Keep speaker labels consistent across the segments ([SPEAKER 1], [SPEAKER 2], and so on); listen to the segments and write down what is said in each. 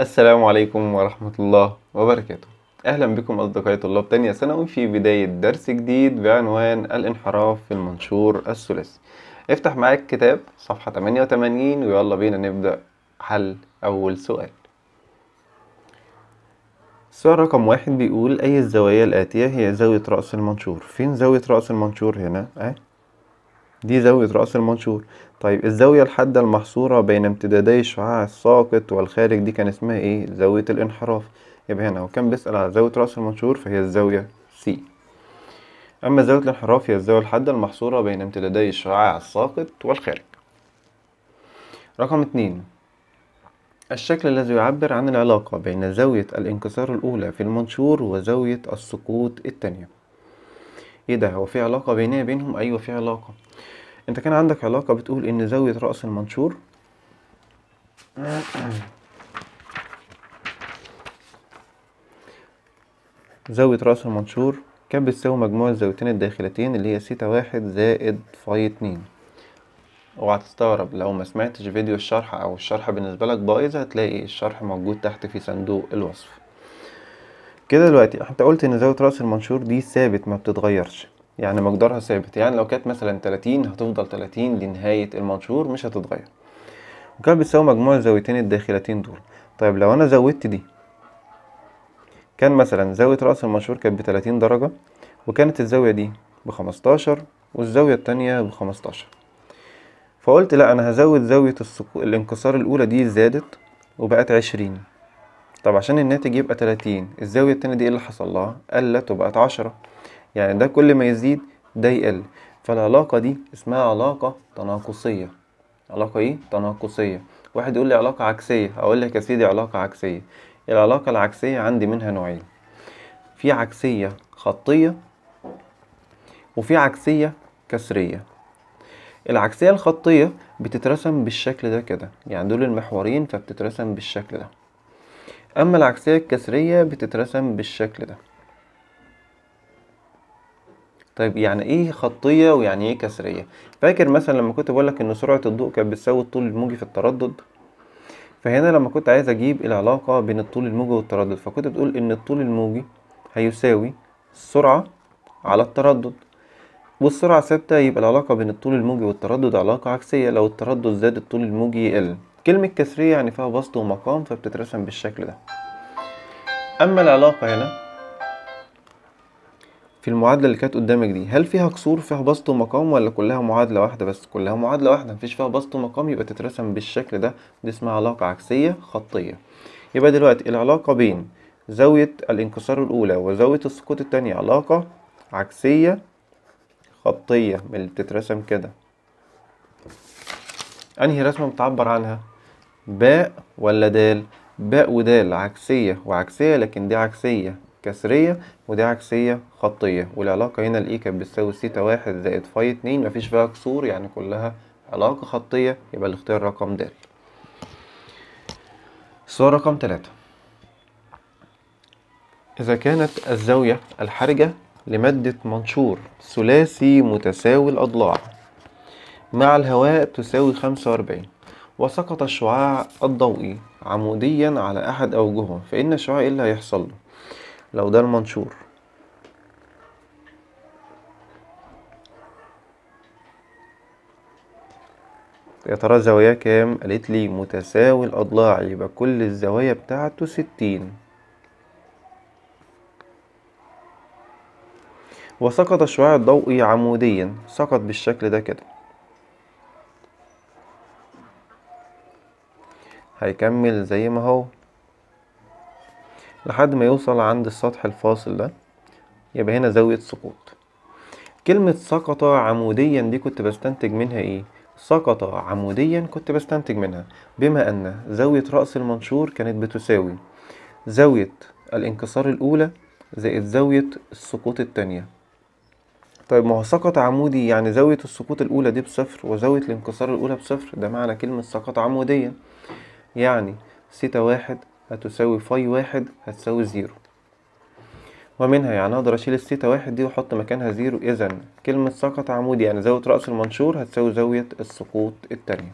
[SPEAKER 1] السلام عليكم ورحمة الله وبركاته أهلا بكم أصدقائي طلاب تانية ثانوي في بداية درس جديد بعنوان الانحراف في المنشور الثلاثي افتح معاك كتاب صفحة 88 ويلا بينا نبدأ حل أول سؤال السؤال رقم واحد بيقول أي الزوايا الآتية هي زاوية رأس المنشور فين زاوية رأس المنشور هنا أه؟ دي زاوية رأس المنشور طيب الزاوية الحادة المحصورة بين امتدادي الشعاع الساقط والخارج دي كان اسمها ايه زاوية الانحراف يبقى هنا هو كان بيسأل على زاوية رأس المنشور فهي الزاوية سي أما زاوية الانحراف هي الزاوية الحادة المحصورة بين امتدادي الشعاع الساقط والخارج رقم اتنين الشكل الذي يعبر عن العلاقة بين زاوية الانكسار الأولى في المنشور وزاوية السقوط الثانية ايه ده هو في علاقه بيننا بينهم ايوه في علاقه انت كان عندك علاقه بتقول ان زاويه راس المنشور زاويه راس المنشور كانت بتساوي مجموع الزاويتين الداخلتين اللي هي سيتا واحد زائد فاي اتنين اوعى تستغرب لو ما سمعتش فيديو الشرح او الشرح بالنسبه لك بايظ هتلاقي الشرح موجود تحت في صندوق الوصف كده دلوقتي انت قلت ان زاويه راس المنشور دي ثابت ما بتتغيرش يعني مقدارها ثابت يعني لو كانت مثلا 30 هتفضل 30 لنهايه المنشور مش هتتغير وكانت بتساوي مجموع الزاويتين الداخلتين دول طيب لو انا زودت دي كان مثلا زاويه راس المنشور كانت ب 30 درجه وكانت الزاويه دي ب 15 والزاويه الثانيه ب 15 فقلت لا انا هزود زاويه السكو... الانكسار الاولى دي زادت وبقت 20 طب عشان الناتج يبقى 30 الزاوية التانية دي ايه اللي حصل لها؟ قلت وبقت 10 يعني ده كل ما يزيد ده يقل فالعلاقة دي اسمها علاقة تناقصية علاقة ايه؟ تناقصية واحد يقول لي علاقة عكسية اقول لك يا سيدي علاقة عكسية العلاقة العكسية عندي منها نوعين في عكسية خطية وفي عكسية كسرية العكسية الخطية بتترسم بالشكل ده كده يعني دول المحورين فبتترسم بالشكل ده أما العكسية الكسرية بتترسم بالشكل ده طيب يعني ايه خطية ويعني ايه كسرية فاكر مثلا لما كنت بقولك ان سرعة الضوء كانت بتساوي الطول الموجي في التردد فهنا لما كنت عايز اجيب العلاقة بين الطول الموجي والتردد فكنت بتقول ان الطول الموجي هيساوي السرعة على التردد والسرعة ثابتة يبقى العلاقة بين الطول الموجي والتردد علاقة عكسية لو التردد زاد الطول الموجي يقل كلمة كسرية يعني فيها بسط ومقام فبتترسم بالشكل ده أما العلاقة هنا في المعادلة اللي كانت قدامك دي هل فيها كسور فيها بسط ومقام ولا كلها معادلة واحدة بس كلها معادلة واحدة مفيش فيها بسط ومقام يبقى تترسم بالشكل ده دي اسمها علاقة عكسية خطية يبقى دلوقتي العلاقة بين زاوية الانكسار الأولى وزاوية السقوط التانية علاقة عكسية خطية من اللي بتترسم كده أنهي رسمة بتعبر عنها باء ولا دال باء ودال عكسية وعكسية لكن دي عكسية كسرية ودي عكسية خطية والعلاقة هنا الإي e كانت بتساوي سيتا واحد زائد فاي اتنين مفيش فيها كسور يعني كلها علاقة خطية يبقى الاختيار رقم د السؤال رقم تلاتة إذا كانت الزاوية الحرجة لمادة منشور ثلاثي متساوي الأضلاع مع الهواء تساوي خمسة وأربعين وسقط الشعاع الضوئي عموديا على أحد أوجهه فإن الشعاع إيه اللي هيحصل له لو ده المنشور يا ترى زواياه كام قالت لي متساوي الأضلاع يبقى كل الزوايا بتاعته ستين وسقط الشعاع الضوئي عموديا سقط بالشكل ده كده هيكمل زي ما هو لحد ما يوصل عند السطح الفاصل ده يبقى هنا زاوية سقوط كلمة سقط عموديا دي كنت بستنتج منها ايه سقط عموديا كنت بستنتج منها بما ان زاوية رأس المنشور كانت بتساوي زاوية الانكسار الاولى زائد زاوية السقوط التانية طيب ما هو سقط عمودي يعني زاوية السقوط الأولى دي بصفر وزاوية الانكسار الأولى بصفر ده معنى كلمة سقط عموديا يعني سيتا واحد هتساوي فاي واحد هتساوي زيرو ومنها يعني اقدر اشيل السيتا واحد دي واحط مكانها زيرو اذا كلمة سقط عمودي يعني زاوية رأس المنشور هتساوي زاوية السقوط التانية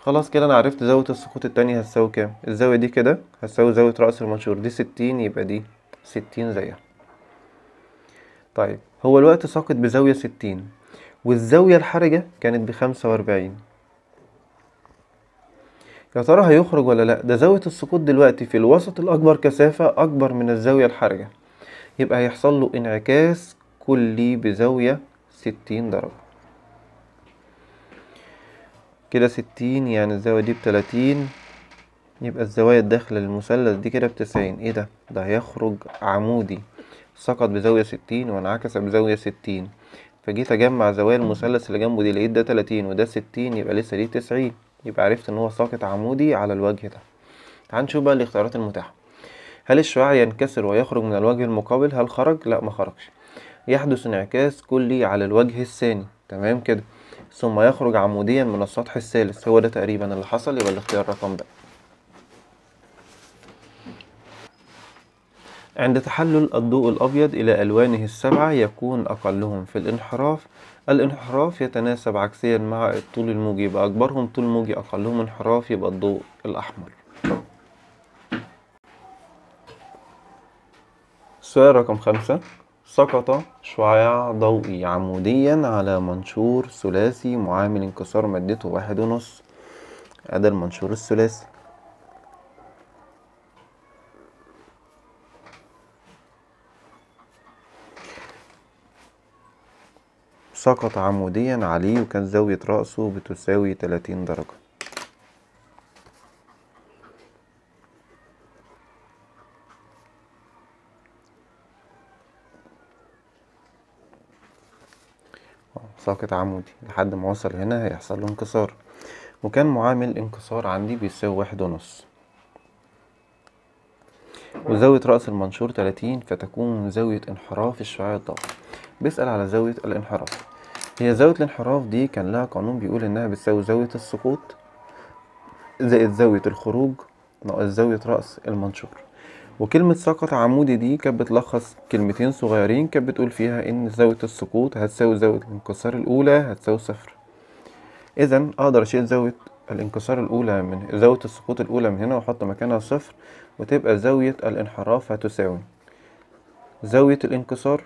[SPEAKER 1] خلاص كده انا عرفت زاوية السقوط التانية هتساوي كام الزاوية دي كده هتساوي زاوية رأس المنشور دي ستين يبقى دي ستين زيها طيب هو الوقت ساقط بزاوية ستين والزاوية الحرجة كانت بخمسة وأربعين يا ترى هيخرج ولا لا ده زاوية السقوط دلوقتي في الوسط الأكبر كثافة أكبر من الزاوية الحرجة يبقى هيحصل له انعكاس كلي بزاوية ستين درجة كده ستين يعني الزاوية دي بتلاتين يبقى الزوايا الداخلة للمثلث دي كده بتسعين ايه ده ده هيخرج عمودي سقط بزاوية ستين وانعكس بزاوية ستين فجيت اجمع زوايا المثلث اللي جنبه دي لقيت ده تلاتين وده ستين يبقى لسه دي تسعين يبقى عرفت ان هو ساقط عمودي على الوجه ده تعال نشوف بقى الاختيارات المتاحة هل الشعاع ينكسر ويخرج من الوجه المقابل هل خرج لا ما خرجش يحدث انعكاس كلي على الوجه الثاني تمام كده ثم يخرج عموديا من السطح الثالث هو ده تقريبا اللي حصل يبقى الاختيار رقم ده عند تحلل الضوء الأبيض إلى ألوانه السبعة يكون أقلهم في الانحراف الانحراف يتناسب عكسيا مع الطول الموجي يبقى أكبرهم طول موجي أقلهم انحراف يبقى الضوء الأحمر سؤال رقم خمسة سقط شعاع ضوئي عموديا على منشور ثلاثي معامل انكسار مادته واحد ونص هذا المنشور الثلاثي سقط عموديا عليه وكان زاوية رأسه بتساوي 30 درجة ساقط عمودي لحد ما وصل هنا هيحصل له انكسار وكان معامل الانكسار عندي بيساوي واحد ونص وزاوية رأس المنشور 30 فتكون زاوية انحراف الشعاع الضغط بيسأل على زاوية الانحراف هي زاوية الانحراف دي كان لها قانون بيقول انها بتساوي زاوية السقوط زائد زاوية الخروج ناقص زاوية رأس المنشور وكلمة سقط عمودي دي كانت بتلخص كلمتين صغيرين كانت بتقول فيها ان زاوية السقوط هتساوي زاوية الانكسار الاولى هتساوي صفر اذا اقدر اشيل زاوية الانكسار الاولى من زاوية السقوط الاولى من هنا واحط مكانها صفر وتبقى زاوية الانحراف هتساوي زاوية الانكسار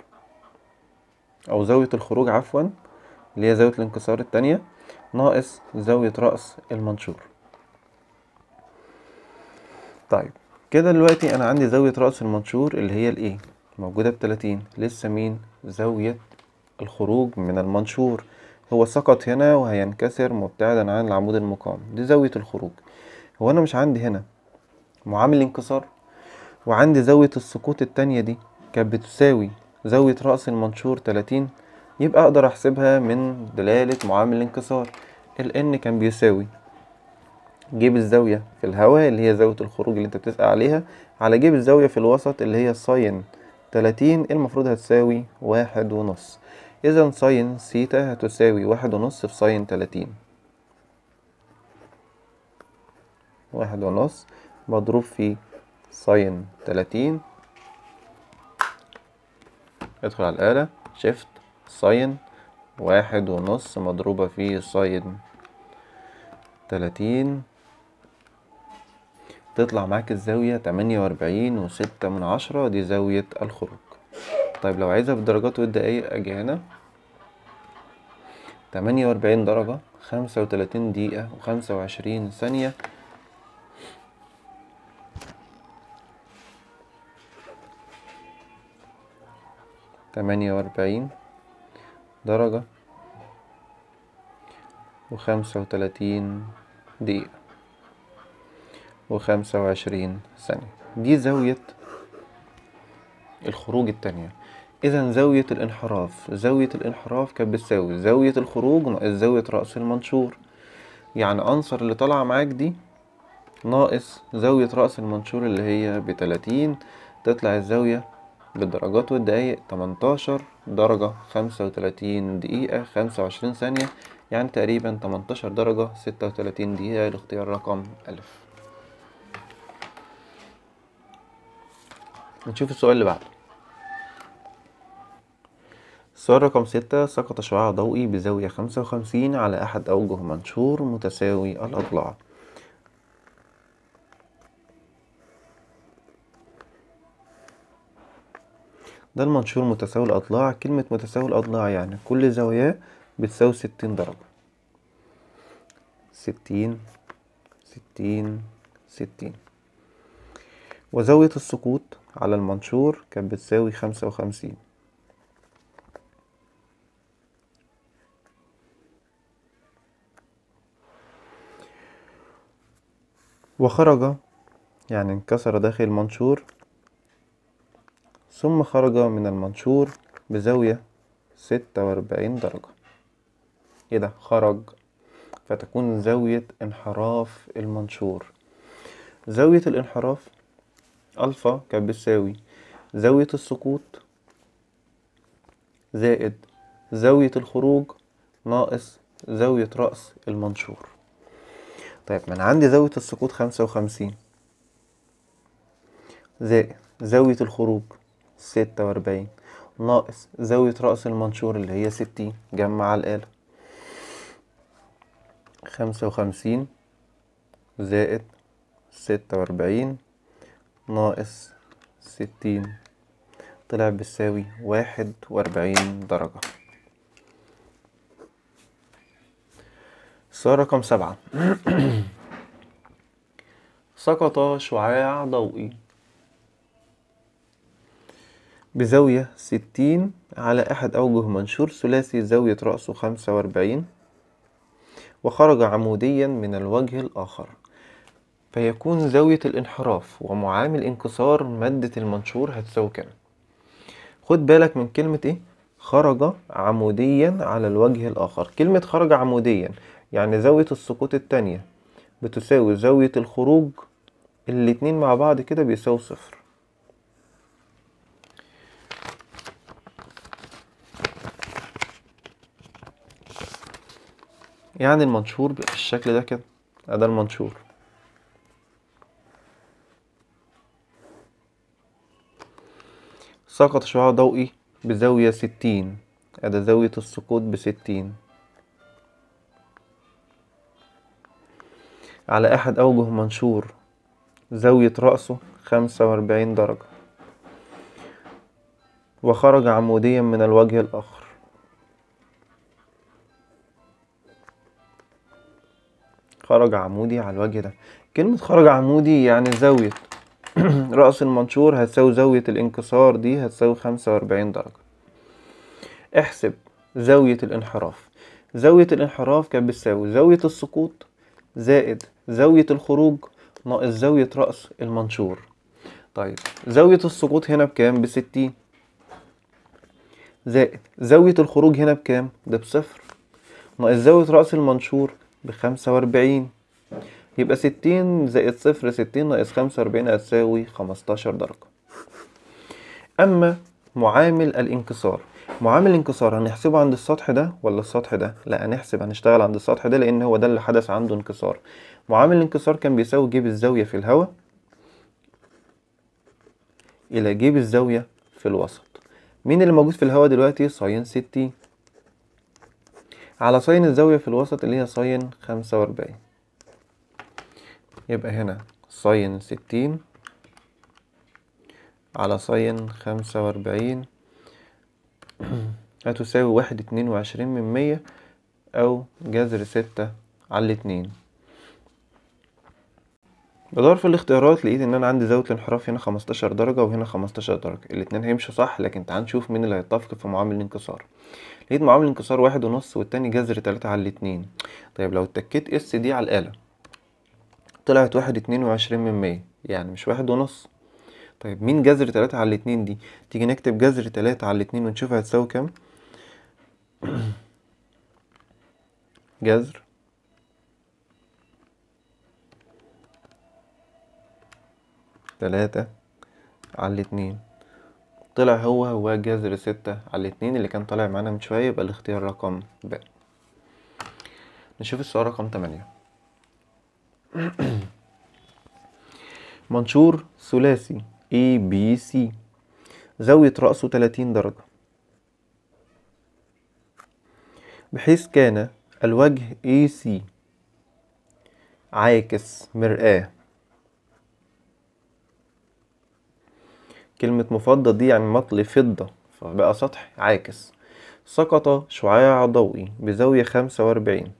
[SPEAKER 1] او زاوية الخروج عفوا اللي هي زاوية الانكسار التانية ناقص زاوية رأس المنشور طيب كده دلوقتي انا عندي زاوية رأس المنشور اللي هي الايه موجودة بتلاتين لسه مين زاوية الخروج من المنشور هو سقط هنا وهينكسر مبتعدا عن العمود المقام دي زاوية الخروج هو انا مش عندي هنا معامل انكسار وعندي زاوية السقوط التانية دي كانت بتساوي زاوية رأس المنشور تلاتين يبقى اقدر احسبها من دلالة معامل الانكسار ال n كان بيساوي جيب الزاوية في الهواء اللي هي زاوية الخروج اللي انت بتسأل عليها على جيب الزاوية في الوسط اللي هي ساين تلاتين المفروض هتساوي واحد ونص إذا ساين سيتا هتساوي واحد ونص في ساين تلاتين واحد ونص مضروب في ساين تلاتين ادخل على الآلة شيفت ساين واحد ونص مضروبة في ساين تلاتين تطلع معاك الزاوية تمانية وأربعين وستة من عشرة دي زاوية الخروج طيب لو عايزها بالدرجات والدقايق أجي هنا تمانية وأربعين درجة خمسة وتلاتين دقيقة وخمسة وعشرين ثانية تمانية وأربعين درجة وخمسة وتلاتين دقيقة وخمسة وعشرين ثانية دي زاوية الخروج التانية إذا زاوية الانحراف زاوية الانحراف كانت بتساوي زاوية الخروج ناقص زاوية رأس المنشور يعني أنصر اللي طالعة معاك دي ناقص زاوية رأس المنشور اللي هي بتلاتين تطلع الزاوية بالدرجات والدقايق تمنتاشر درجة خمسة وتلاتين دقيقة خمسة وعشرين ثانية يعني تقريبا تمنتاشر درجة ستة وتلاتين دقيقة لاختيار رقم ألف نشوف السؤال اللي بعده السؤال رقم ستة سقط شعاع ضوئي بزاوية خمسة وخمسين على أحد أوجه منشور متساوي الأضلاع ده المنشور متساوي الأضلاع كلمة متساوي الأضلاع يعني كل زاوية بتساوي ستين درجة ستين ستين ستين وزاوية السقوط على المنشور كانت بتساوي خمسة وخمسين وخرج يعني انكسر داخل المنشور ثم خرج من المنشور بزاوية ستة وأربعين درجة ايه ده خرج فتكون زاوية انحراف المنشور زاوية الانحراف ألفا كانت بتساوي زاوية السقوط زائد زاوية الخروج ناقص زاوية رأس المنشور طيب من عندي زاوية السقوط خمسة وخمسين زائد زاوية الخروج ستة وأربعين ناقص زاوية رأس المنشور اللي هي ستين جمع الآلة خمسة وخمسين زائد ستة وأربعين ناقص ستين طلع بتساوي واحد وأربعين درجة السؤال رقم سبعة سقط شعاع ضوئي بزاوية ستين على أحد أوجه منشور ثلاثي زاوية رأسه خمسة وأربعين وخرج عموديا من الوجه الآخر فيكون زاوية الانحراف ومعامل انكسار مادة المنشور هتساوي كام خد بالك من كلمة ايه خرج عموديا على الوجه الآخر كلمة خرج عموديا يعني زاوية السقوط التانية بتساوي زاوية الخروج الاتنين مع بعض كده بيساوي صفر يعني المنشور بيبقى بالشكل ده كده ده المنشور سقط شعاع ضوئي بزاوية ستين أدى زاوية السقوط بستين على أحد أوجه منشور زاوية رأسه خمسة وأربعين درجة وخرج عموديا من الوجه الآخر خرج عمودي على الوجه ده كلمة خرج عمودي يعني زاوية رأس المنشور هتساوي زاوية الانكسار دي هتساوي خمسة وأربعين درجة احسب زاوية الانحراف زاوية الانحراف كانت بتساوي زاوية السقوط زائد زاوية الخروج ناقص زاوية رأس المنشور طيب زاوية السقوط هنا بكام بستين زائد زاوية الخروج هنا بكام ده بصفر ناقص زاوية رأس المنشور بخمسة وأربعين يبقى ستين زائد صفر ستين ناقص خمسة وأربعين هتساوي خمستاشر درجة أما معامل الانكسار معامل الانكسار هنحسبه عند السطح ده ولا السطح ده لا هنحسب هنشتغل عند السطح ده لان هو ده اللي حدث عنده انكسار معامل الانكسار كان بيساوي جيب الزاويه في الهواء الى جيب الزاويه في الوسط مين اللي موجود في الهواء دلوقتي ساين ستين على ساين الزاوية في الوسط اللي هي ساين خمسة وأربعين يبقى هنا ساين ستين على ساين خمسة وأربعين هتساوي واحد اتنين وعشرين من مية أو جذر ستة على الاتنين بدور في الاختيارات لقيت ان انا عندي زاوية الانحراف هنا خمستاشر درجة وهنا خمستاشر درجة الاتنين هيمشوا صح لكن تعال نشوف مين اللي هيتفق في معامل الانكسار لقيت معامل انكسار واحد ونص والتاني جذر تلاتة على الاتنين طيب لو اتكيت اس دي على الآلة طلعت واحد اتنين وعشرين من مية يعني مش واحد ونص طيب مين جذر تلاتة على الاتنين دي تيجي نكتب جذر تلاتة على الاتنين ونشوف هتساوي كام جذر تلاتة على الاتنين طلع هو هو جذر ستة على الاتنين اللي كان طالع معانا من شوية يبقى الاختيار رقم ب نشوف السؤال رقم تمانية منشور ثلاثي A B C زاوية رأسه تلاتين درجة بحيث كان الوجه AC عاكس مرآة كلمة مفضة دي يعني مطل فضة فبقى سطح عاكس سقط شعاع ضوئي بزاوية خمسة وأربعين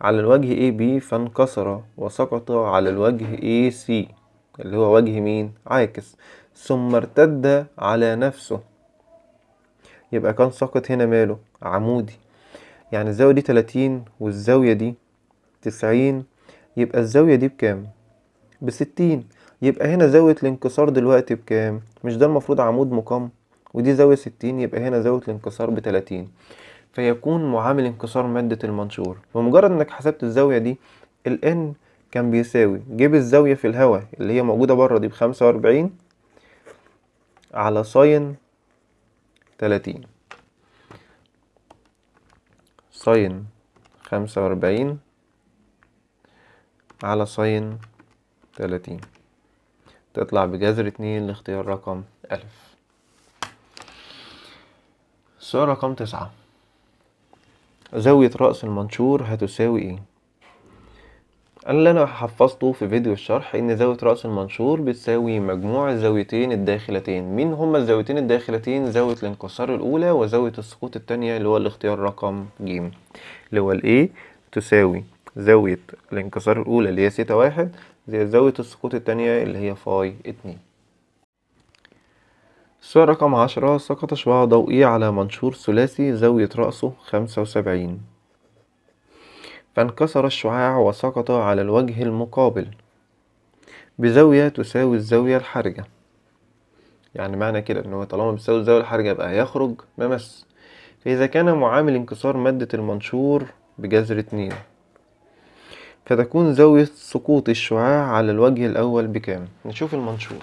[SPEAKER 1] على الوجه AB فانكسر وسقط على الوجه سي اللي هو وجه مين عاكس ثم ارتد على نفسه يبقى كان ساقط هنا ماله عمودي يعني الزاوية دي تلاتين والزاوية دي تسعين يبقى الزاوية دي بكام بستين يبقى هنا زاوية الانكسار دلوقتي بكام مش ده المفروض عمود مقام ودي زاوية ستين يبقى هنا زاوية الانكسار بتلاتين فيكون معامل انكسار مادة المنشور بمجرد انك حسبت الزاوية دي الان n كان بيساوي جيب الزاوية في الهواء اللي هي موجودة بره دي بخمسة وأربعين على ساين تلاتين ساين خمسة وأربعين على ساين تلاتين تطلع بجذر اتنين لاختيار رقم ألف السؤال رقم تسعة زاوية رأس المنشور هتساوي ايه؟ اللي أنا حفظته في فيديو الشرح إن زاوية رأس المنشور بتساوي مجموع الزاويتين الداخلتين مين هما الزاويتين الداخلتين زاوية الانكسار الأولى وزاوية السقوط التانية اللي هو الاختيار رقم ج اللي هو الايه A تساوي زاوية الانكسار الأولى اللي هي ستة واحد زي زاوية السقوط التانية اللي هي فاي اتنين السؤال رقم عشرة سقط شعاع ضوئي على منشور ثلاثي زاوية رأسه خمسة وسبعين فانكسر الشعاع وسقط على الوجه المقابل بزاوية تساوي الزاوية الحرجة يعني معنى كده ان هو طالما بيساوي الزاوية الحرجة يبقى هيخرج ممس فإذا كان معامل انكسار مادة المنشور بجذر اتنين فتكون زاوية سقوط الشعاع على الوجه الأول بكام نشوف المنشور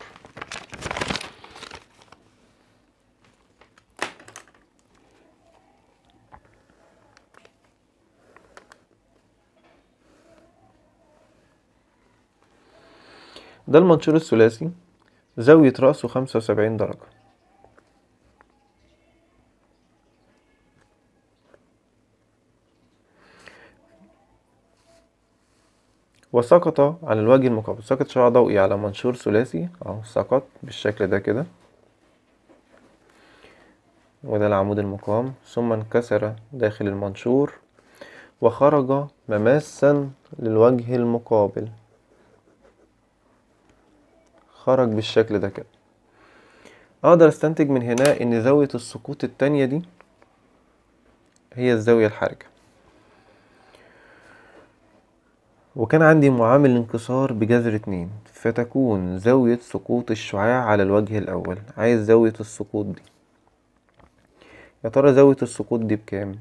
[SPEAKER 1] ده المنشور الثلاثي زاوية رأسه خمسة وسبعين درجة وسقط على الوجه المقابل سقط شعاع ضوئي على منشور ثلاثي اهو سقط بالشكل ده كده وده العمود المقام ثم انكسر داخل المنشور وخرج مماسا للوجه المقابل خرج بالشكل ده كده اقدر استنتج من هنا ان زاوية السقوط التانية دي هي الزاوية الحرجة وكان عندي معامل انكسار بجذر اتنين فتكون زاوية سقوط الشعاع على الوجه الأول عايز زاوية السقوط دي يا ترى زاوية السقوط دي بكام؟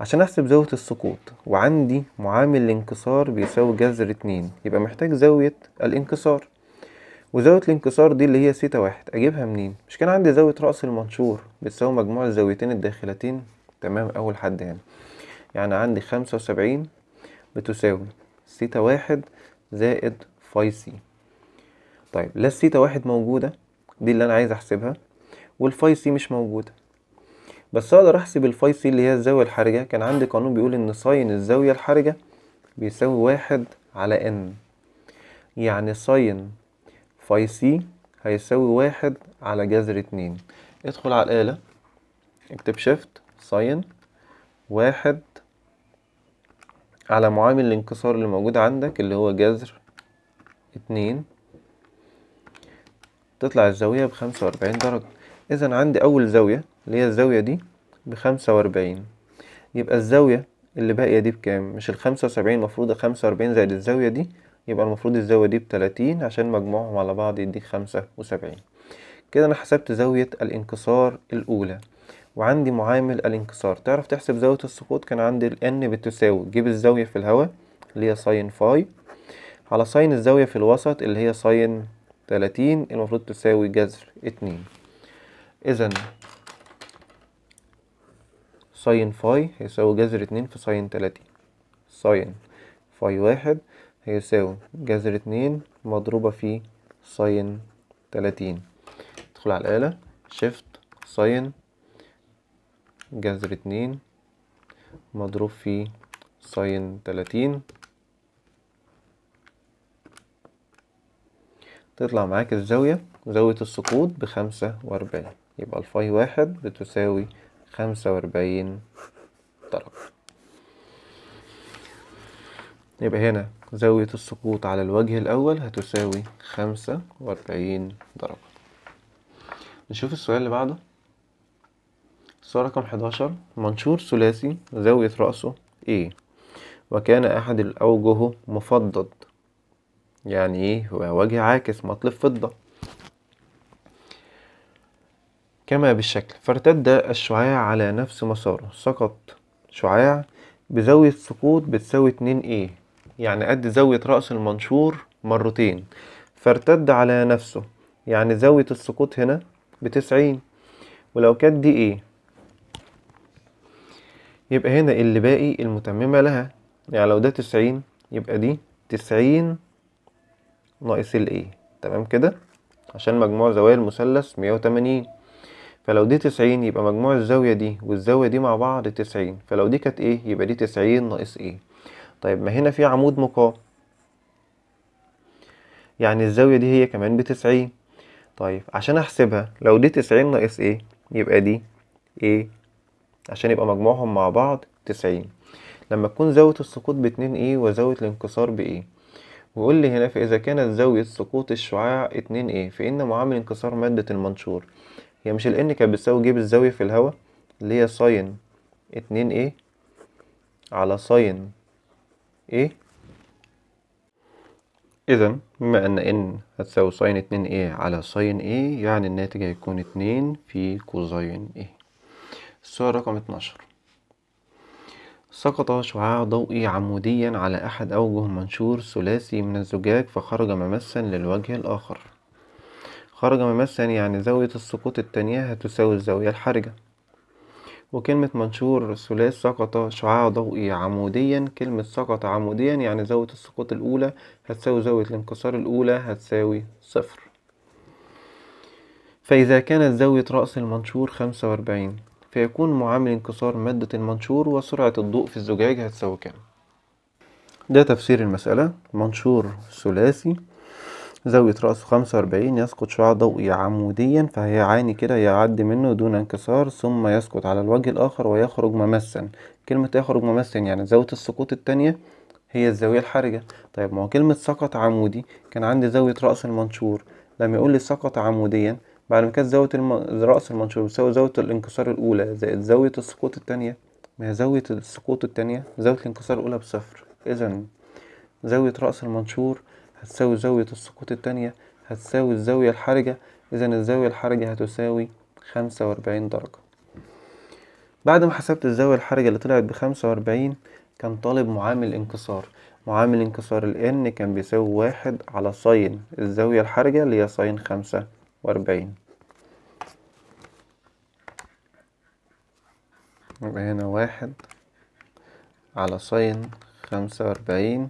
[SPEAKER 1] عشان أحسب زاوية السقوط وعندي معامل الانكسار بيساوي جذر اتنين يبقى محتاج زاوية الانكسار وزاوية الانكسار دي اللي هي سيتا واحد أجيبها منين؟ مش كان عندي زاوية رأس المنشور بتساوي مجموع الزاويتين الداخلتين تمام أول حد هنا يعني عندي خمسة وسبعين بتساوي سيتا واحد زائد فاي سي طيب لا السيتا واحد موجودة دي اللي أنا عايز أحسبها والفاي سي مش موجودة بس أقدر أحسب الفاي سي اللي هي الزاوية الحرجة كان عندي قانون بيقول إن ساين الزاوية الحرجة بيساوي واحد على إن يعني ساين فاي سي هيساوي واحد على جذر اتنين ادخل على الآلة اكتب شيفت ساين واحد على معامل الانكسار اللي موجود عندك اللي هو جذر اتنين تطلع الزاوية بخمسة وأربعين درجة إذا عندي أول زاوية اللي هي الزاوية دي بخمسة وأربعين يبقى الزاوية اللي باقية دي بكام؟ مش الخمسة وسبعين المفروض خمسة وأربعين زائد الزاوية دي يبقى المفروض الزاوية دي بتلاتين عشان مجموعهم على بعض يديك خمسة وسبعين كده أنا حسبت زاوية الانكسار الأولى وعندي معامل الانكسار تعرف تحسب زاوية السقوط كان عندي ال n بتساوي جيب الزاوية في الهواء اللي هي ساين فاي على ساين الزاوية في الوسط اللي هي ساين تلاتين المفروض تساوي جذر اتنين إذا ساين فاي هيساوي جذر اتنين في ساين تلاتين ساين فاي واحد هيساوي جذر اتنين مضروبة في ساين تلاتين ادخل على الآلة شيفت ساين جذر اتنين مضروب في ساين تلاتين تطلع معاك الزاوية زاوية السقوط بخمسة وأربعين يبقى الفاي واحد بتساوي خمسة وأربعين درجة يبقى هنا زاوية السقوط على الوجه الأول هتساوي خمسة وأربعين درجة نشوف السؤال اللي بعده صورة رقم 11 منشور ثلاثي زاوية رأسه A وكان أحد الأوجه مفضض يعني إيه هو وجه عاكس مطلب فضة كما بالشكل فارتد الشعاع على نفس مساره سقط شعاع بزاوية سقوط بتساوي 2A يعني قد زاوية رأس المنشور مرتين فارتد على نفسه يعني زاوية السقوط هنا بتسعين ولو كانت دي ايه يبقى هنا اللي باقي المتممة لها يعني لو ده تسعين يبقى دي تسعين ناقص A تمام كده عشان مجموع زوايا المثلث مية وتمانين فلو دي تسعين يبقى مجموع الزاوية دي والزاوية دي مع بعض تسعين فلو دي كانت ايه يبقى دي تسعين ناقص ايه طيب ما هنا في عمود مقام يعني الزاوية دي هي كمان بتسعين طيب عشان احسبها لو دي تسعين ناقص ايه يبقى دي ايه عشان يبقى مجموعهم مع بعض تسعين لما تكون زاوية السقوط باتنين ايه وزاوية الانكسار بايه ويقول لي هنا فإذا كانت زاوية سقوط الشعاع اتنين ايه فإن معامل انكسار مادة المنشور هي مش الان كانت بتساوي جيب الزاوية في الهواء اللي هي ساين اتنين ايه على ساين ايه إذا بما أن إن هتساوي ساين اتنين ايه على ساين ايه يعني الناتج هيكون اتنين في كوزين ايه الصورة رقم 12 سقط شعاع ضوئي عموديا على أحد أوجه منشور ثلاثي من الزجاج فخرج ممسا للوجه الآخر خرج ممسا يعني زاوية السقوط التانية هتساوي الزاوية الحرجة وكلمة منشور ثلاث سقط شعاع ضوئي عموديا كلمة سقط عموديا يعني زاوية السقوط الأولى هتساوي زاوية الانكسار الأولى هتساوي صفر فإذا كانت زاوية رأس المنشور خمسة وأربعين فيكون معامل انكسار مادة المنشور وسرعة الضوء في الزجاج هتساوي كام ده تفسير المسألة منشور ثلاثي زاوية رأسه خمسة وأربعين يسقط شعاع ضوئي عموديا فهيعاني كده يعدي منه دون انكسار ثم يسقط على الوجه الآخر ويخرج ممسا كلمة يخرج ممسا يعني زاوية السقوط التانية هي الزاوية الحرجة طيب ما هو كلمة سقط عمودي كان عندي زاوية رأس المنشور لما يقول لي سقط عموديا بعد ما كانت زاوية الم... رأس المنشور بتساوي زاوية الانكسار الأولى زائد زاوية السقوط التانية ما هي زاوية السقوط التانية زاوية الانكسار الأولى بصفر إذا زاوية رأس المنشور هتساوي زاوية السقوط التانية هتساوي الزاوية الحرجة إذا الزاوية الحرجة هتساوي خمسة وأربعين درجة بعد ما حسبت الزاوية الحرجة اللي طلعت بخمسة وأربعين كان طالب معامل انكسار معامل انكسار الان n كان بيساوي واحد على ساين الزاوية الحرجة اللي هي ساين خمسة وأربعين يبقى هنا واحد على ساين خمسة وأربعين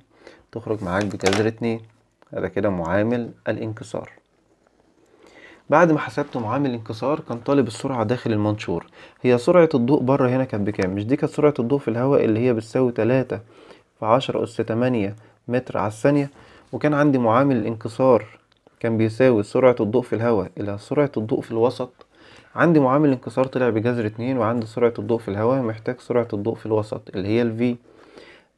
[SPEAKER 1] تخرج معاك بجذر اتنين هذا كده معامل الانكسار بعد ما حسبت معامل الانكسار كان طالب السرعة داخل المنشور هي سرعة الضوء بره هنا كانت بكام مش دي كانت سرعة الضوء في الهواء اللي هي بتساوي تلاتة في عشرة أس تمانية متر على الثانية وكان عندي معامل الانكسار كان بيساوي سرعة الضوء في الهواء إلى سرعة الضوء في الوسط عندي معامل انكسار طلع بجذر اتنين وعندي سرعة الضوء في الهواء محتاج سرعة الضوء في الوسط اللي هي الفي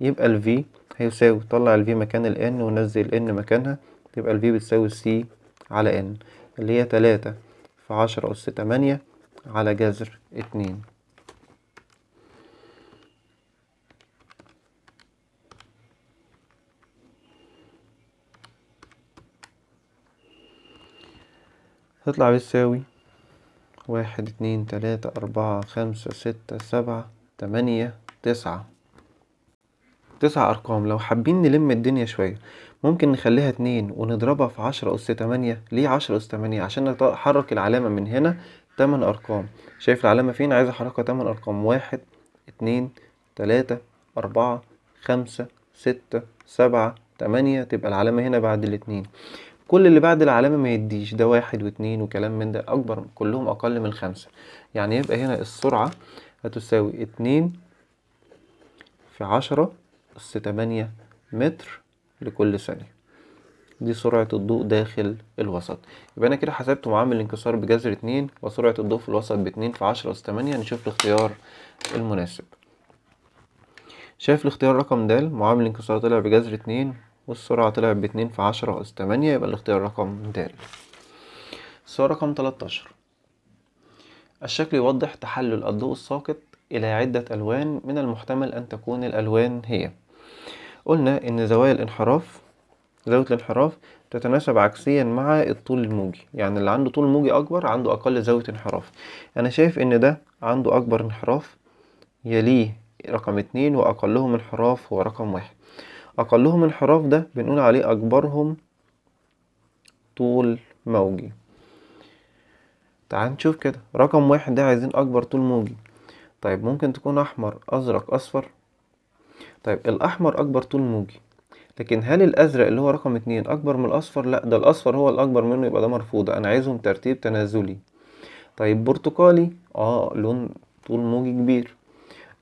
[SPEAKER 1] يبقى الفي هيساوي طلع الفي مكان الان ونزل الان مكانها تبقى الفي بتساوي سي على n اللي هي تلاتة في عشرة أس تمانية على جذر اتنين هتطلع بتساوي واحد اتنين تلاتة أربعة خمسة ستة سبعة تمانية تسعة تسع أرقام لو حابين نلم الدنيا شوية ممكن نخليها اتنين ونضربها في عشرة أس تمانية ليه عشرة أس تمانية عشان نحرك العلامة من هنا تمن أرقام شايف العلامة فين عايز أحركها تمن أرقام واحد اتنين تلاتة أربعة خمسة ستة سبعة تمانية تبقى العلامة هنا بعد الاتنين كل اللي بعد العلامة ما يديش ده واحد واتنين وكلام من ده أكبر كلهم أقل من خمسة يعني يبقى هنا السرعة هتساوي اتنين في عشرة أس تمانية متر لكل ثانية دي سرعة الضوء داخل الوسط يبقى أنا كده حسبت معامل الانكسار بجذر اتنين وسرعة الضوء في الوسط باتنين في عشرة أس تمانية نشوف يعني الاختيار المناسب شايف الاختيار رقم د معامل الانكسار طلع بجذر اتنين والسرعة طلعت باتنين في عشرة أس تمانية يبقى الاختيار رقم د السؤال رقم تلتاشر الشكل يوضح تحلل الضوء الساقط إلى عدة ألوان من المحتمل أن تكون الألوان هي قلنا إن زوايا الانحراف زاوية الانحراف تتناسب عكسيا مع الطول الموجي يعني اللي عنده طول موجي أكبر عنده أقل زاوية انحراف أنا شايف إن ده عنده أكبر انحراف يليه رقم اتنين وأقلهم انحراف هو رقم واحد أقلهم انحراف ده بنقول عليه أكبرهم طول موجي تعال نشوف كده رقم واحد ده عايزين أكبر طول موجي طيب ممكن تكون أحمر أزرق أصفر طيب الأحمر أكبر طول موجي لكن هل الأزرق اللي هو رقم اتنين أكبر من الأصفر؟ لأ ده الأصفر هو الأكبر منه يبقى ده مرفوض أنا عايزهم ترتيب تنازلي طيب برتقالي اه لون طول موجي كبير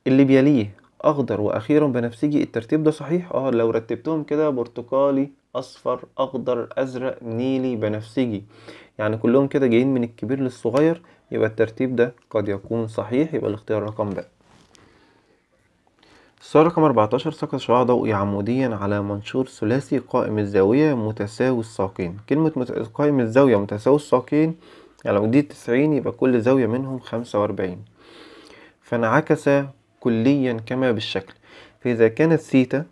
[SPEAKER 1] اللي بيليه اخضر واخيرا بنفسجي الترتيب ده صحيح اه لو رتبتهم كده برتقالي اصفر اخضر ازرق نيلي بنفسجي يعني كلهم كده جايين من الكبير للصغير يبقى الترتيب ده قد يكون صحيح يبقى الاختيار رقم ب السؤال رقم 14 سقط شعاع ضوئي عموديا على منشور ثلاثي قائم الزاوية متساوي الساقين كلمة مت... قائم الزاوية متساوي الساقين يعني لو دي 90 يبقى كل زاوية منهم 45 فانعكس كليا كما بالشكل فإذا كانت ثيتا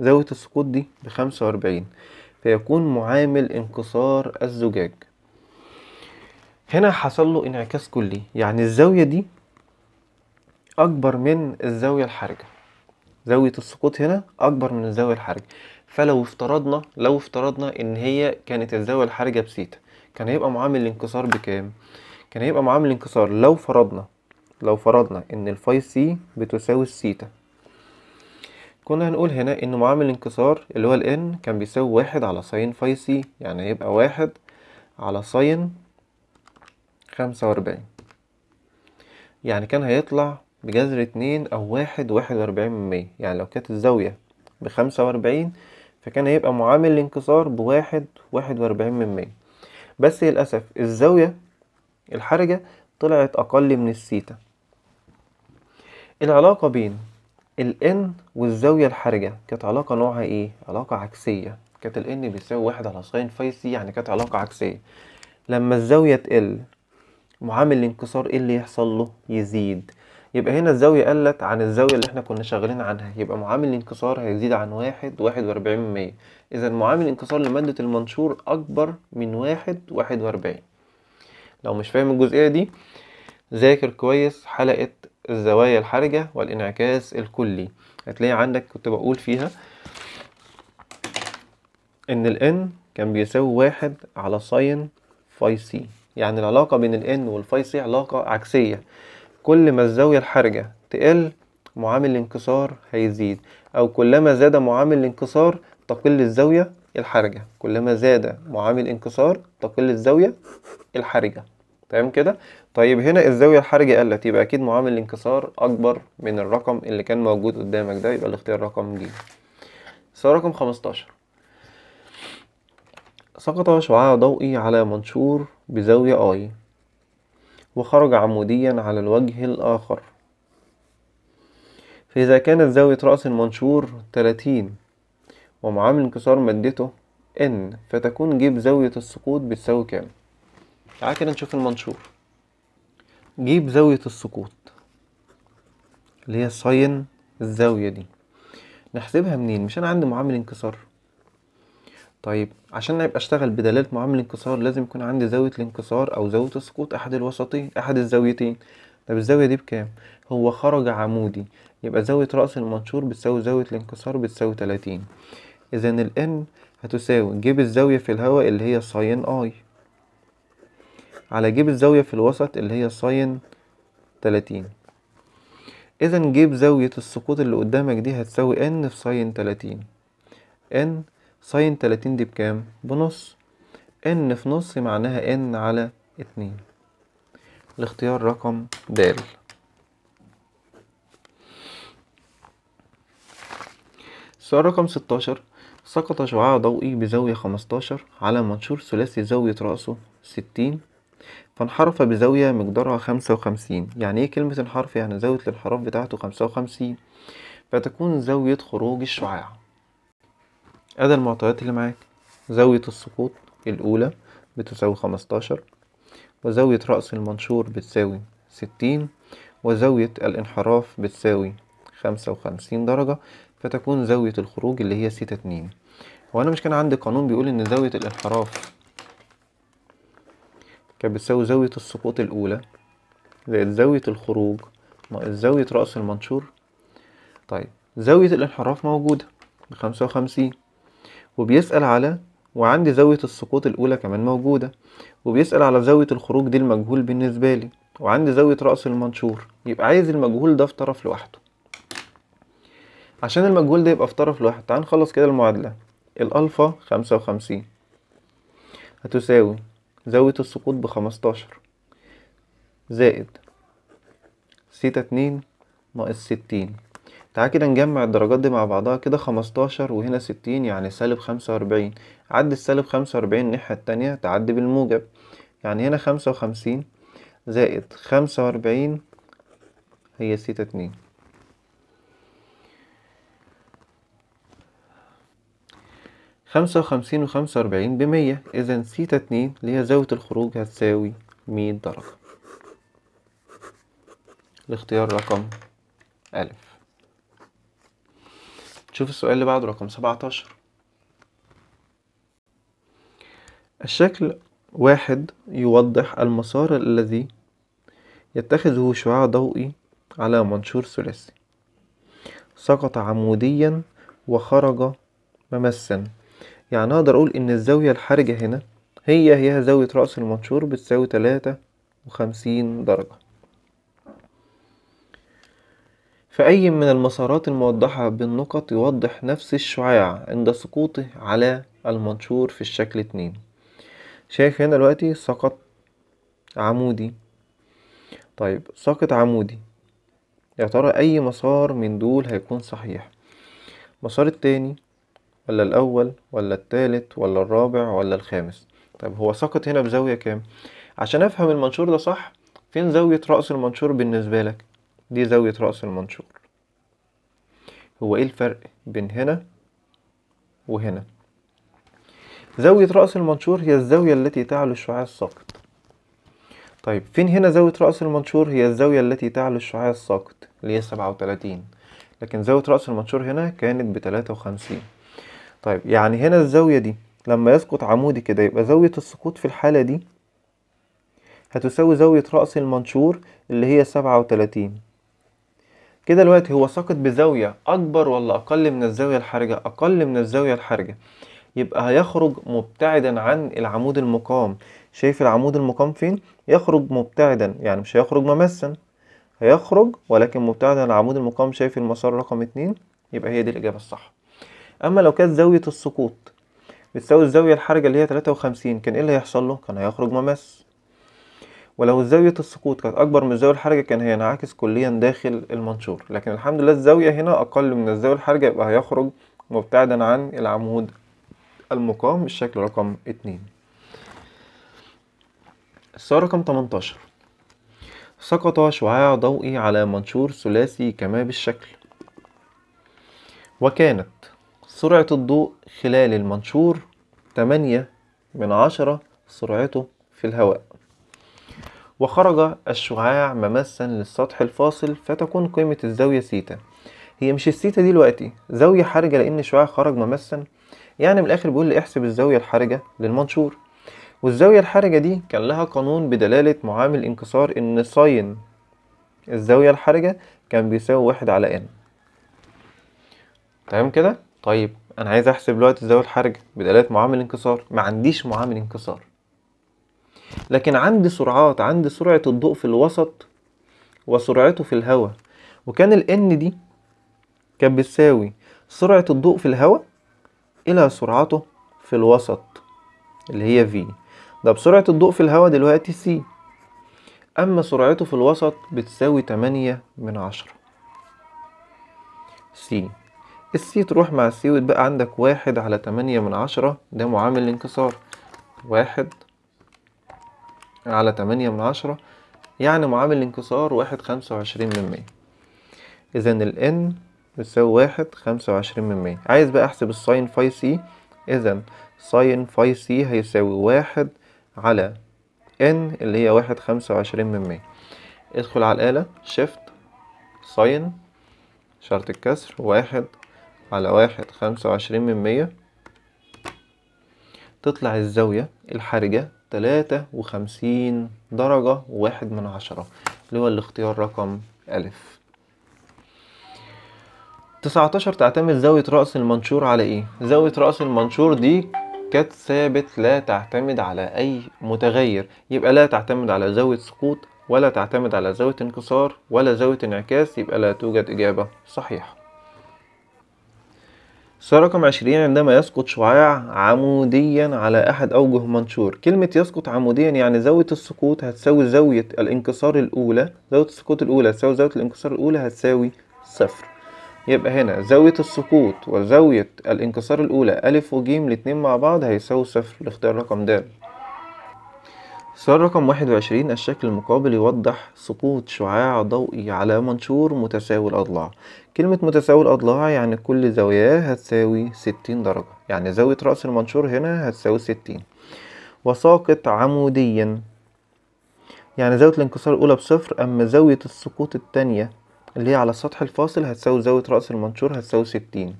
[SPEAKER 1] زاوية السقوط دي بخمسة وأربعين فيكون معامل انكسار الزجاج هنا حصل له انعكاس كلي يعني الزاوية دي أكبر من الزاوية الحرجة زاوية السقوط هنا أكبر من الزاوية الحرجة فلو افترضنا لو افترضنا إن هي كانت الزاوية الحرجة بثيتا كان هيبقى معامل الانكسار بكام؟ كان هيبقى معامل الانكسار لو فرضنا لو فرضنا ان الفاي سي بتساوي السيتا كنا هنقول هنا ان معامل الانكسار اللي هو الان n كان بيساوي واحد على ساين فاي سي يعني هيبقى واحد على ساين خمسة وأربعين يعني كان هيطلع بجذر اتنين أو واحد واحد وأربعين من مية يعني لو كانت الزاوية بخمسة وأربعين فكان هيبقى معامل الانكسار بواحد واحد وأربعين من مية بس للأسف الزاوية الحرجة طلعت أقل من السيتا العلاقة بين الان والزاوية الحرجة كانت علاقة نوعها ايه؟ علاقة عكسية كانت الان بيساوي واحد على ساين فاي سي يعني كانت علاقة عكسية لما الزاوية تقل معامل الانكسار ايه اللي يحصل له؟ يزيد يبقى هنا الزاوية قلت عن الزاوية اللي احنا كنا شغالين عنها يبقى معامل الانكسار هيزيد عن واحد واحد واربعين من مية إذا معامل الانكسار لمادة المنشور أكبر من واحد واحد واربعين لو مش فاهم الجزئية دي ذاكر كويس حلقة الزوايا الحرجة والانعكاس الكلي هتلاقي عندك كنت بقول فيها ان الان كان بيساوي واحد على ساين فاي سي يعني العلاقة بين الان والفاي سي علاقة عكسية كل ما الزاوية الحرجة تقل معامل الانكسار هيزيد او كلما زاد معامل الانكسار تقل الزاوية الحرجة كلما زاد معامل الانكسار تقل الزاوية الحرجة تمام كده طيب هنا الزاوية الحرجة قلت يبقى أكيد معامل الانكسار أكبر من الرقم اللي كان موجود قدامك ده يبقى الاختيار رقم ج سؤال رقم خمستاشر سقط شعاع ضوئي على منشور بزاوية I وخرج عموديا على الوجه الآخر فإذا كانت زاوية رأس المنشور تلاتين ومعامل انكسار مادته N فتكون جيب زاوية السقوط بتساوي كام؟ تعال كده نشوف المنشور جيب زاوية السقوط اللي هي ساين الزاوية دي نحسبها منين مش انا عندي معامل انكسار طيب عشان ابقى اشتغل بدلالة معامل انكسار لازم يكون عندي زاوية الانكسار او زاوية السقوط احد الوسطين احد الزاويتين طب الزاوية دي بكام هو خرج عمودي يبقى زاوية رأس المنشور بتساوي زاوية الانكسار بتساوي 30 اذا الان هتساوي جيب الزاوية في الهواء اللي هي ساين اي على جيب الزاوية في الوسط اللي هي ساين تلاتين اذا جيب زاوية السقوط اللي قدامك دي هتساوي ان في ساين تلاتين ان ساين تلاتين دي بكام بنص ان في نص معناها ان على اتنين الاختيار رقم د السؤال رقم ستاشر سقط شعاع ضوئي بزاوية خمستاشر على منشور ثلاثي زاوية رأسه ستين فانحرف بزاوية مقدارها خمسة وخمسين يعني ايه كلمة انحرف يعني زاوية الانحراف بتاعته خمسة وخمسين فتكون زاوية خروج الشعاع أدي المعطيات اللي معاك زاوية السقوط الأولى بتساوي خمستاشر وزاوية رأس المنشور بتساوي ستين وزاوية الانحراف بتساوي خمسة وخمسين درجة فتكون زاوية الخروج اللي هي ستة اتنين وأنا مش كان عندي قانون بيقول إن زاوية الانحراف كانت بتساوي زاوية السقوط الأولى زائد زاوية الخروج ناقص زاوية رأس المنشور طيب زاوية الانحراف موجودة بخمسة وخمسين وبيسأل على وعندي زاوية السقوط الأولى كمان موجودة وبيسأل على زاوية الخروج دي المجهول بالنسبة لي وعندي زاوية رأس المنشور يبقى عايز المجهول ده في طرف لوحده عشان المجهول ده يبقى في طرف لوحده تعال نخلص كده المعادلة الألفا خمسة وخمسين هتساوي زاوية السقوط بخمستاشر زائد سيتا اتنين ناقص ستين تعال كده نجمع الدرجات دي مع بعضها كده خمستاشر وهنا ستين يعني سالب خمسة وأربعين عد السالب خمسة وأربعين الناحية التانية تعدي بالموجب يعني هنا خمسة وخمسين زائد خمسة وأربعين هي سيتا اتنين خمسة وخمسين وخمسة وأربعين بمية إذا سيتا اتنين اللي هي زاوية الخروج هتساوي مية درجة الاختيار رقم ألف شوف السؤال اللي بعده رقم سبعتاشر الشكل واحد يوضح المسار الذي يتخذه شعاع ضوئي على منشور ثلاثي سقط عموديا وخرج ممسا يعني اقدر اقول ان الزاوية الحرجة هنا هي هي زاوية رأس المنشور بتساوي تلاتة وخمسين درجة فأي من المسارات الموضحة بالنقط يوضح نفس الشعاع عند سقوطه على المنشور في الشكل اتنين شايف هنا دلوقتي سقط عمودي طيب سقط عمودي يا ترى أي مسار من دول هيكون صحيح المسار التاني ولا الأول ولا التالت ولا الرابع ولا الخامس طيب هو سقط هنا بزاوية كام عشان أفهم المنشور ده صح فين زاوية رأس المنشور بالنسبة لك دي زاوية رأس المنشور هو ايه الفرق بين هنا وهنا زاوية رأس المنشور هي الزاوية التي تعلو الشعاع الساقط طيب فين هنا زاوية رأس المنشور هي الزاوية التي تعلو الشعاع الساقط اللي هي سبعة وتلاتين لكن زاوية رأس المنشور هنا كانت بتلاتة وخمسين طيب يعني هنا الزاوية دي لما يسقط عمودي كده يبقى زاوية السقوط في الحالة دي هتساوي زاوية رأس المنشور اللي هي سبعة وتلاتين كده دلوقتي هو ساقط بزاوية أكبر ولا أقل من الزاوية الحرجة أقل من الزاوية الحرجة يبقى هيخرج مبتعدا عن العمود المقام شايف العمود المقام فين يخرج مبتعدا يعني مش هيخرج ممسا هيخرج ولكن مبتعدا عن العمود المقام شايف المسار رقم اتنين يبقى هي دي الإجابة الصح اما لو كانت زاويه السقوط بتساوي الزاويه الحرجه اللي هي 53 كان ايه اللي هيحصل له كان هيخرج ممس ولو زاويه السقوط كانت اكبر من الزاويه الحرجه كان هينعكس كليا داخل المنشور لكن الحمد لله الزاويه هنا اقل من الزاويه الحرجه يبقى هيخرج مبتعدا عن العمود المقام الشكل رقم 2 السؤال رقم 18 سقط شعاع ضوئي على منشور ثلاثي كما بالشكل وكانت سرعة الضوء خلال المنشور 8 من عشرة سرعته في الهواء وخرج الشعاع ممسا للسطح الفاصل فتكون قيمة الزاوية سيتا هي مش السيتا دي دلوقتي زاوية حرجة لأن الشعاع خرج ممسا يعني من الآخر بيقول لي احسب الزاوية الحرجة للمنشور والزاوية الحرجة دي كان لها قانون بدلالة معامل انكسار إن ساين الزاوية الحرجة كان بيساوي واحد على إن تمام كده طيب انا عايز احسب الوقت الزاويه الحرجه بدلالة معامل انكسار ما عنديش معامل انكسار لكن عندي سرعات عندي سرعه الضوء في الوسط وسرعته في الهواء وكان ال n دي كانت بتساوي سرعه الضوء في الهواء الى سرعته في الوسط اللي هي v ده بسرعه الضوء في الهواء دلوقتي سي اما سرعته في الوسط بتساوي 8 من عشرة سي السي تروح مع السي وتبقى عندك واحد على تمانية من عشرة ده معامل الانكسار واحد على تمانية من عشرة يعني معامل الانكسار واحد خمسة وعشرين من مية إذا ال N بتساوي واحد خمسة وعشرين من مية عايز بقى أحسب الساين فاي سي إذا ساين فاي سي هيساوي واحد على N اللي هي واحد خمسة وعشرين من مية ادخل على الآلة شيفت ساين شرط الكسر واحد على واحد خمسة وعشرين من مية تطلع الزاوية الحرجة تلاتة وخمسين درجة واحد من عشرة اللي هو الاختيار رقم ألف تسعتاشر تعتمد زاوية رأس المنشور على ايه؟ زاوية رأس المنشور دي كانت ثابت لا تعتمد على أي متغير يبقى لا تعتمد على زاوية سقوط ولا تعتمد على زاوية انكسار ولا زاوية انعكاس يبقى لا توجد إجابة صحيحة سؤال رقم عشرين عندما يسقط شعاع عموديا على أحد أوجه منشور كلمة يسقط عموديا يعني زاوية السقوط هتساوي زاوية الانكسار الأولى زاوية السقوط الأولى هتساوي زاوية الانكسار الأولى هتساوي صفر يبقى هنا زاوية السقوط وزاوية الانكسار الأولى أ وج الاتنين مع بعض هيساوي صفر لاختيار رقم د سؤال رقم واحد وعشرين الشكل المقابل يوضح سقوط شعاع ضوئي على منشور متساوي الأضلاع كلمة متساوي الأضلاع يعني كل زواياه هتساوي ستين درجة يعني زاوية رأس المنشور هنا هتساوي ستين وساقط عموديا يعني زاوية الانكسار الأولى بصفر أما زاوية السقوط التانية اللي هي على السطح الفاصل هتساوي زاوية رأس المنشور هتساوي ستين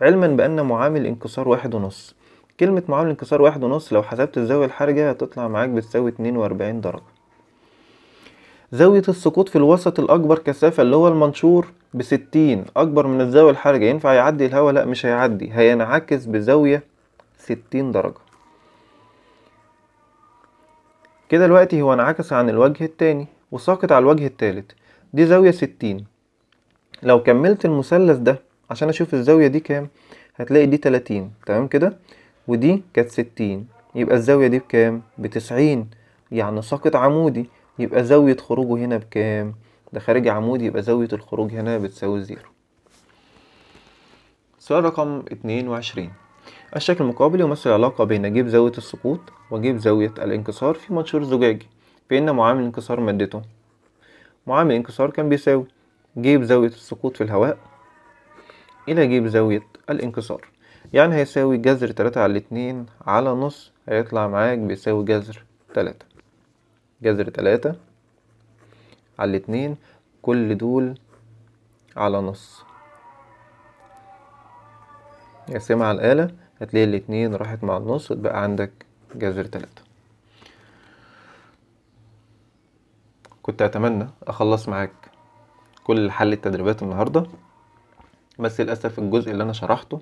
[SPEAKER 1] علما بأن معامل الانكسار واحد ونص كلمة معامل انكسار واحد ونص لو حسبت الزاوية الحرجة هتطلع معاك بتساوي اتنين واربعين درجة زاوية السقوط في الوسط الأكبر كثافة اللي هو المنشور بستين أكبر من الزاوية الحرجة ينفع يعدي الهواء لأ مش هيعدي هينعكس بزاوية ستين درجة كده دلوقتي هو انعكس عن الوجه التاني وساقط على الوجه التالت دي زاوية ستين لو كملت المثلث ده عشان أشوف الزاوية دي كام هتلاقي دي تلاتين تمام كده ودي كانت ستين يبقى الزاوية دي بكام بتسعين يعني ساقط عمودي يبقى زاوية خروجه هنا بكام ده خارج عمودي يبقى زاوية الخروج هنا بتساوي زيرو سؤال رقم اتنين وعشرين الشكل المقابل يمثل علاقة بين جيب زاوية السقوط وجيب زاوية الانكسار في منشور زجاجي فإن معامل الانكسار مادته معامل الانكسار كان بيساوي جيب زاوية السقوط في الهواء إلى جيب زاوية الانكسار يعني هيساوي جذر تلاتة على اتنين على نص هيطلع معاك بيساوي جذر تلاتة جذر تلاتة على الاتنين كل دول على نص نقسمها على الآلة هتلاقي الاتنين راحت مع النص وتبقى عندك جذر تلاتة كنت أتمنى أخلص معاك كل حل التدريبات النهاردة بس للأسف الجزء اللي أنا شرحته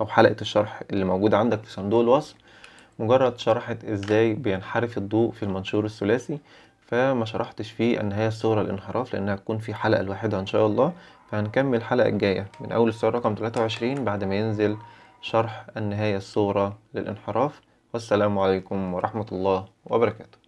[SPEAKER 1] او حلقة الشرح اللي موجودة عندك في صندوق الوصف مجرد شرحت ازاي بينحرف الضوء في المنشور الثلاثي فما شرحتش فيه النهاية الصغرى الانحراف لانها هتكون في حلقة الواحده ان شاء الله فهنكمل الحلقة الجاية من اول السؤال رقم 23 بعد ما ينزل شرح النهاية الصغرى للانحراف والسلام عليكم ورحمة الله وبركاته